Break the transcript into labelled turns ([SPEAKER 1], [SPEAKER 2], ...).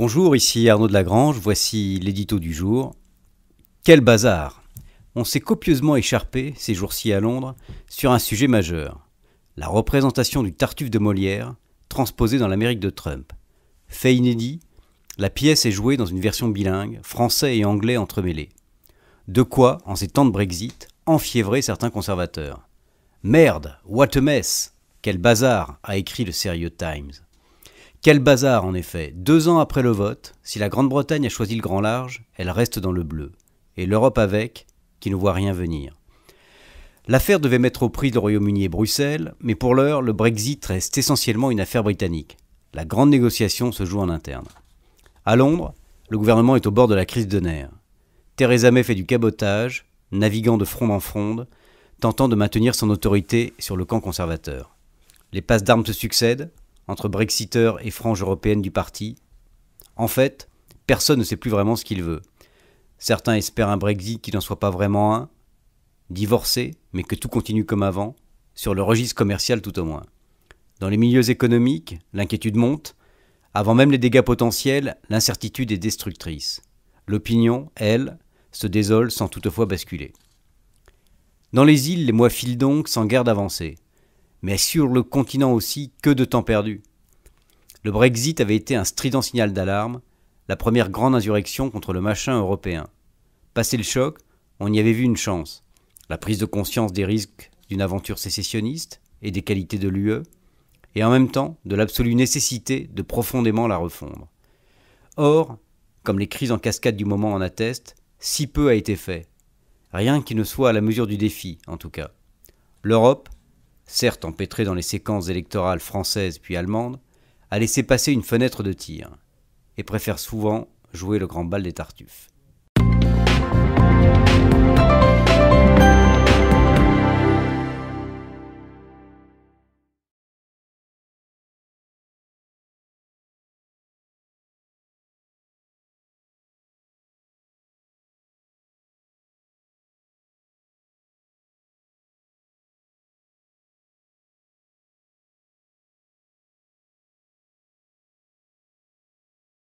[SPEAKER 1] Bonjour, ici Arnaud de Lagrange, voici l'édito du jour. Quel bazar On s'est copieusement écharpé, ces jours-ci à Londres, sur un sujet majeur la représentation du Tartuffe de Molière, transposée dans l'Amérique de Trump. Fait inédit, la pièce est jouée dans une version bilingue, français et anglais entremêlés. De quoi, en ces temps de Brexit, enfiévrer certains conservateurs. Merde, what a mess Quel bazar a écrit le sérieux Times. Quel bazar en effet Deux ans après le vote, si la Grande-Bretagne a choisi le grand large, elle reste dans le bleu. Et l'Europe avec, qui ne voit rien venir. L'affaire devait mettre au prix le Royaume-Uni et Bruxelles, mais pour l'heure, le Brexit reste essentiellement une affaire britannique. La grande négociation se joue en interne. À Londres, le gouvernement est au bord de la crise de nerfs. Theresa May fait du cabotage, naviguant de front en fronde, tentant de maintenir son autorité sur le camp conservateur. Les passes d'armes se succèdent, entre Brexiteurs et franges européenne du parti En fait, personne ne sait plus vraiment ce qu'il veut. Certains espèrent un Brexit qui n'en soit pas vraiment un, divorcé, mais que tout continue comme avant, sur le registre commercial tout au moins. Dans les milieux économiques, l'inquiétude monte. Avant même les dégâts potentiels, l'incertitude est destructrice. L'opinion, elle, se désole sans toutefois basculer. Dans les îles, les mois filent donc sans guère d'avancée mais sur le continent aussi, que de temps perdu. Le Brexit avait été un strident signal d'alarme, la première grande insurrection contre le machin européen. Passé le choc, on y avait vu une chance. La prise de conscience des risques d'une aventure sécessionniste et des qualités de l'UE, et en même temps de l'absolue nécessité de profondément la refondre. Or, comme les crises en cascade du moment en attestent, si peu a été fait. Rien qui ne soit à la mesure du défi, en tout cas. L'Europe, certes empêtré dans les séquences électorales françaises puis allemandes, a laissé passer une fenêtre de tir, et préfère souvent jouer le grand bal des tartuffes.